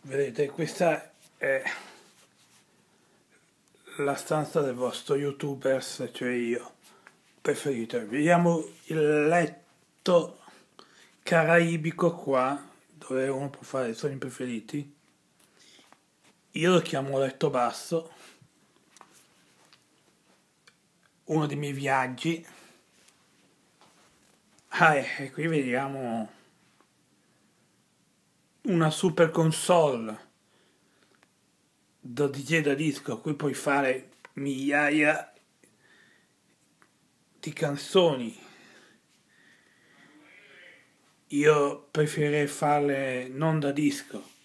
Vedete, questa è la stanza del vostro youtuber youtubers, cioè io, preferito. Vediamo il letto caraibico qua, dove uno può fare i sogni preferiti. Io lo chiamo letto basso, uno dei miei viaggi. Ah, eh, e qui vediamo una super console da DJ da disco a cui puoi fare migliaia di canzoni io preferirei farle non da disco